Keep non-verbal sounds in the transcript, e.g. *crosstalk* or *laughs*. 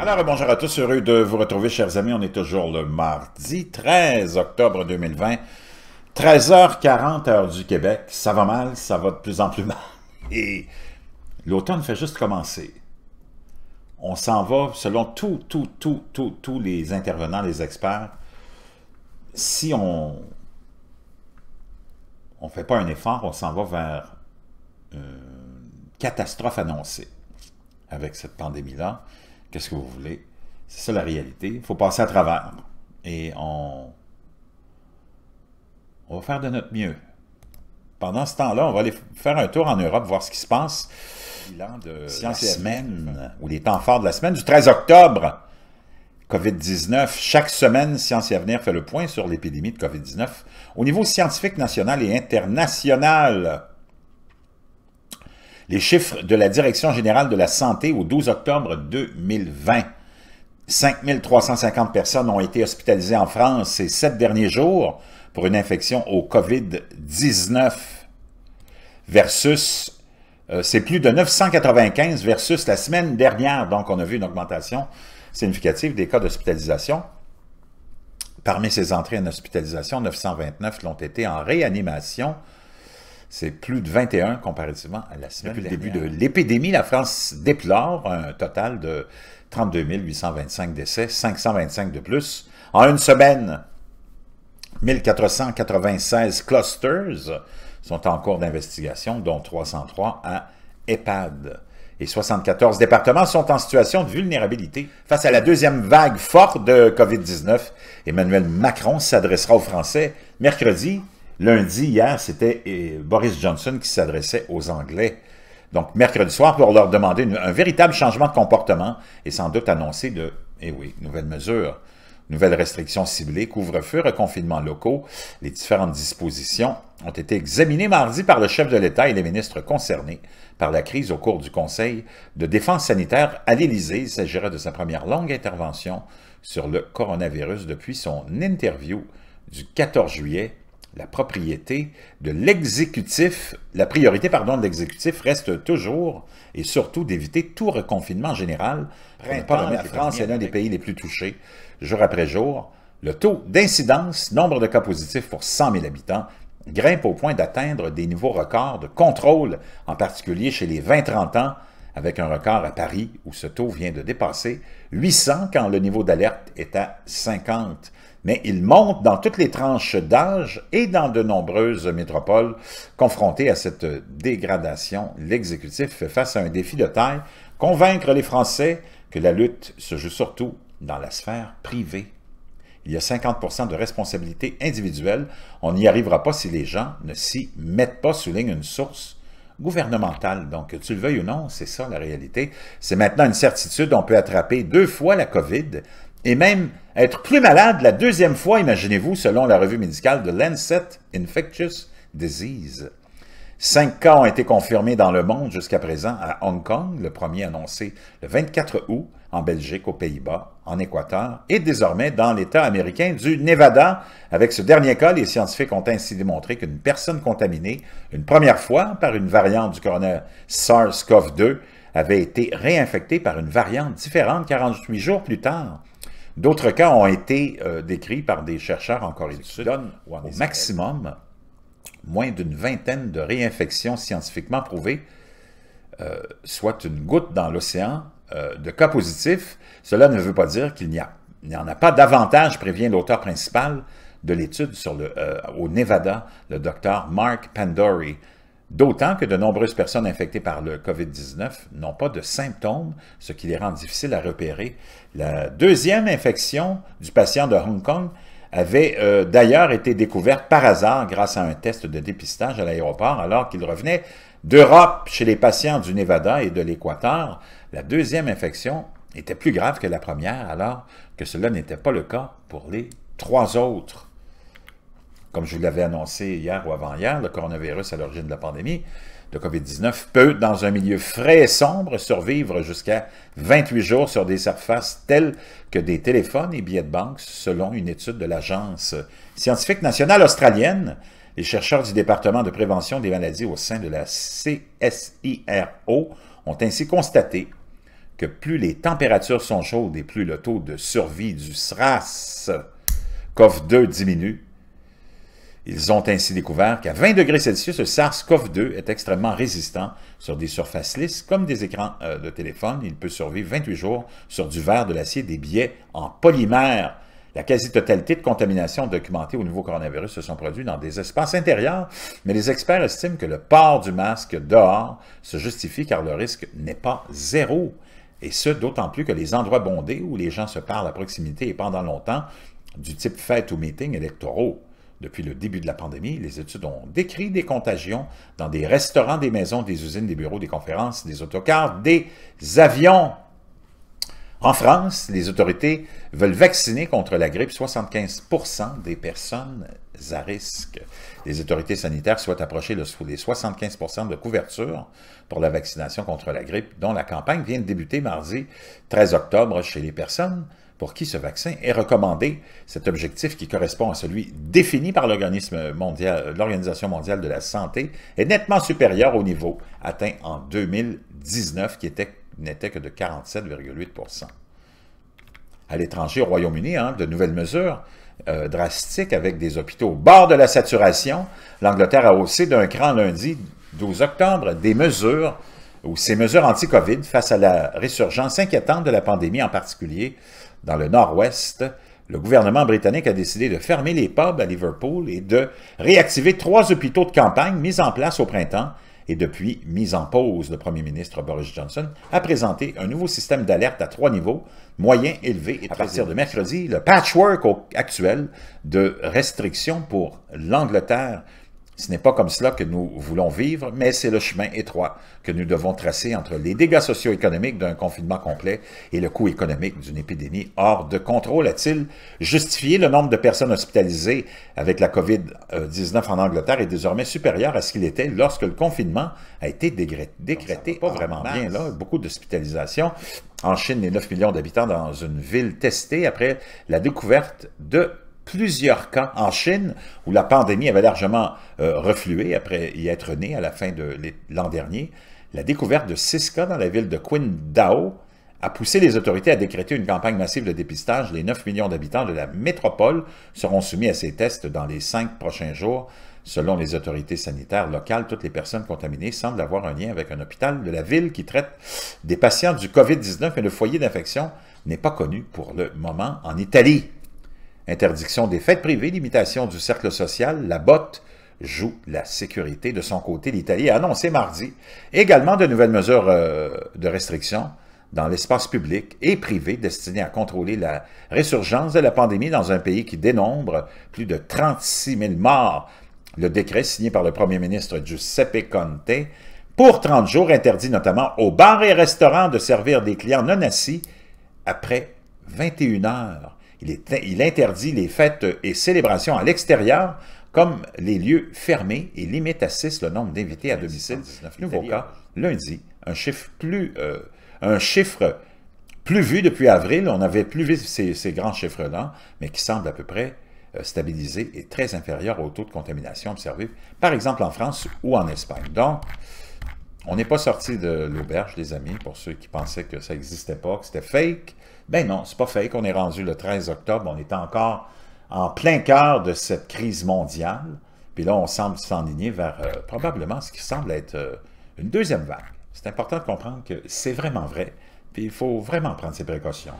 Alors, bonjour à tous, heureux de vous retrouver, chers amis. On est toujours le mardi 13 octobre 2020, 13h40 heure du Québec. Ça va mal, ça va de plus en plus *laughs* mal. Et l'automne fait juste commencer. On s'en va, selon tous tout, tout, tout, tous les intervenants, les experts, si on ne fait pas un effort, on s'en va vers une catastrophe annoncée avec cette pandémie-là. Qu'est-ce que vous voulez? C'est ça la réalité. Il faut passer à travers. Et on, va faire de notre mieux. Pendant ce temps-là, on va aller faire un tour en Europe, voir ce qui se passe. Bilan de Science la semaine, ou les temps forts de la semaine, du 13 octobre. COVID-19. Chaque semaine, Science et Avenir fait le point sur l'épidémie de COVID-19 au niveau scientifique national et international. Les chiffres de la Direction générale de la santé au 12 octobre 2020. 5350 personnes ont été hospitalisées en France ces sept derniers jours pour une infection au COVID-19 versus, euh, c'est plus de 995 versus la semaine dernière. Donc, on a vu une augmentation significative des cas d'hospitalisation. Parmi ces entrées en hospitalisation, 929 l'ont été en réanimation, c'est plus de 21 comparativement à la semaine Depuis le début de l'épidémie. La France déplore un total de 32 825 décès, 525 de plus. En une semaine, 1496 clusters sont en cours d'investigation, dont 303 à EHPAD. Et 74 départements sont en situation de vulnérabilité. Face à la deuxième vague forte de COVID-19, Emmanuel Macron s'adressera aux Français mercredi Lundi, hier, c'était euh, Boris Johnson qui s'adressait aux Anglais. Donc, mercredi soir, pour leur demander un véritable changement de comportement et sans doute annoncer de, eh oui, nouvelles mesures, nouvelles restrictions ciblées, couvre-feu, reconfinement locaux. Les différentes dispositions ont été examinées mardi par le chef de l'État et les ministres concernés par la crise au cours du Conseil de défense sanitaire à l'Élysée. Il s'agira de sa première longue intervention sur le coronavirus depuis son interview du 14 juillet la propriété de l'exécutif, la priorité, de l'exécutif reste toujours et surtout d'éviter tout reconfinement général pas la France est l'un des pays les plus touchés jour après jour. Le taux d'incidence, nombre de cas positifs pour 100 000 habitants, grimpe au point d'atteindre des nouveaux records de contrôle, en particulier chez les 20-30 ans, avec un record à Paris où ce taux vient de dépasser 800 quand le niveau d'alerte est à 50 mais il monte dans toutes les tranches d'âge et dans de nombreuses métropoles. confrontées à cette dégradation, l'exécutif fait face à un défi de taille, convaincre les Français que la lutte se joue surtout dans la sphère privée. Il y a 50 de responsabilité individuelle. On n'y arrivera pas si les gens ne s'y mettent pas, souligne une source gouvernementale. Donc, tu le veuilles ou non, c'est ça la réalité. C'est maintenant une certitude, on peut attraper deux fois la COVID et même être plus malade la deuxième fois, imaginez-vous, selon la revue médicale de Lancet Infectious Disease. Cinq cas ont été confirmés dans le monde jusqu'à présent à Hong Kong, le premier annoncé le 24 août, en Belgique, aux Pays-Bas, en Équateur, et désormais dans l'État américain du Nevada. Avec ce dernier cas, les scientifiques ont ainsi démontré qu'une personne contaminée une première fois par une variante du coronavirus SARS-CoV-2 avait été réinfectée par une variante différente 48 jours plus tard. D'autres cas ont été euh, décrits par des chercheurs en Corée du Sud, donne au maximum moins d'une vingtaine de réinfections scientifiquement prouvées, euh, soit une goutte dans l'océan euh, de cas positifs. Cela ne veut pas dire qu'il n'y en a pas davantage, prévient l'auteur principal de l'étude sur le, au Nevada, le docteur Mark Pandori, D'autant que de nombreuses personnes infectées par le COVID-19 n'ont pas de symptômes, ce qui les rend difficiles à repérer. La deuxième infection du patient de Hong Kong avait euh, d'ailleurs été découverte par hasard grâce à un test de dépistage à l'aéroport alors qu'il revenait d'Europe chez les patients du Nevada et de l'Équateur. La deuxième infection était plus grave que la première alors que cela n'était pas le cas pour les trois autres comme je vous l'avais annoncé hier ou avant-hier, le coronavirus à l'origine de la pandémie de COVID-19 peut, dans un milieu frais et sombre, survivre jusqu'à 28 jours sur des surfaces telles que des téléphones et billets de banque, selon une étude de l'Agence scientifique nationale australienne. Les chercheurs du département de prévention des maladies au sein de la CSIRO ont ainsi constaté que plus les températures sont chaudes et plus le taux de survie du SRAS-CoV-2 diminue, ils ont ainsi découvert qu'à 20 degrés Celsius, le SARS-CoV-2 est extrêmement résistant sur des surfaces lisses comme des écrans euh, de téléphone. Il peut survivre 28 jours sur du verre, de l'acier, des billets en polymère. La quasi-totalité de contaminations documentées au nouveau coronavirus se sont produites dans des espaces intérieurs, mais les experts estiment que le port du masque dehors se justifie car le risque n'est pas zéro. Et ce, d'autant plus que les endroits bondés où les gens se parlent à proximité et pendant longtemps, du type fête ou meeting électoraux, depuis le début de la pandémie, les études ont décrit des contagions dans des restaurants, des maisons, des usines, des bureaux, des conférences, des autocars, des avions. En France, les autorités veulent vacciner contre la grippe 75 des personnes à risque. Les autorités sanitaires souhaitent approcher le, les 75 de couverture pour la vaccination contre la grippe, dont la campagne vient de débuter mardi 13 octobre chez les personnes pour qui ce vaccin est recommandé. Cet objectif qui correspond à celui défini par l'Organisation mondiale de la santé est nettement supérieur au niveau atteint en 2019 qui n'était que de 47,8 À l'étranger, au Royaume-Uni, hein, de nouvelles mesures euh, drastiques avec des hôpitaux au bord de la saturation. L'Angleterre a haussé d'un cran lundi 12 octobre des mesures ou ces mesures anti-COVID face à la résurgence inquiétante de la pandémie, en particulier dans le nord-ouest, le gouvernement britannique a décidé de fermer les pubs à Liverpool et de réactiver trois hôpitaux de campagne mis en place au printemps et depuis mise en pause. Le premier ministre Boris Johnson a présenté un nouveau système d'alerte à trois niveaux, moyen, élevé et à partir de mercredi, le patchwork actuel de restrictions pour l'Angleterre, ce n'est pas comme cela que nous voulons vivre, mais c'est le chemin étroit que nous devons tracer entre les dégâts socio-économiques d'un confinement complet et le coût économique d'une épidémie hors de contrôle. A-t-il justifié le nombre de personnes hospitalisées avec la COVID-19 en Angleterre est désormais supérieur à ce qu'il était lorsque le confinement a été décrété? Pas ah, vraiment bien, là. Beaucoup d'hospitalisations. En Chine, les 9 millions d'habitants dans une ville testée après la découverte de plusieurs cas en Chine, où la pandémie avait largement euh, reflué après y être née à la fin de l'an dernier, la découverte de six cas dans la ville de Qingdao a poussé les autorités à décréter une campagne massive de dépistage. Les 9 millions d'habitants de la métropole seront soumis à ces tests dans les cinq prochains jours. Selon les autorités sanitaires locales, toutes les personnes contaminées semblent avoir un lien avec un hôpital de la ville qui traite des patients du COVID-19 et le foyer d'infection n'est pas connu pour le moment en Italie. Interdiction des fêtes privées, limitation du cercle social, la botte joue la sécurité. De son côté, l'Italie a annoncé mardi également de nouvelles mesures euh, de restriction dans l'espace public et privé destinées à contrôler la résurgence de la pandémie dans un pays qui dénombre plus de 36 000 morts. Le décret signé par le premier ministre Giuseppe Conte pour 30 jours interdit notamment aux bars et restaurants de servir des clients non assis après 21 heures il, interdit les fêtes et célébrations à l'extérieur, comme les lieux fermés, et limite à 6 le nombre d'invités à domicile. Nouveau cas hein. lundi, un chiffre plus... Euh, un chiffre plus vu depuis avril, on n'avait plus vu ces, grands chiffres-là, mais qui semble à peu près euh, stabilisé et très inférieur au taux de contamination observé, par exemple en France ou en Espagne. Donc, on n'est pas sorti de l'auberge, les amis, pour ceux qui pensaient que ça n'existait pas, que c'était fake. Ben non, c'est pas fake. On est rendu le 13 octobre. On est encore en plein cœur de cette crise mondiale. Puis là, on semble s'enligner vers euh, probablement ce qui semble être euh, une deuxième vague. C'est important de comprendre que c'est vraiment vrai. Puis il faut vraiment prendre ses précautions.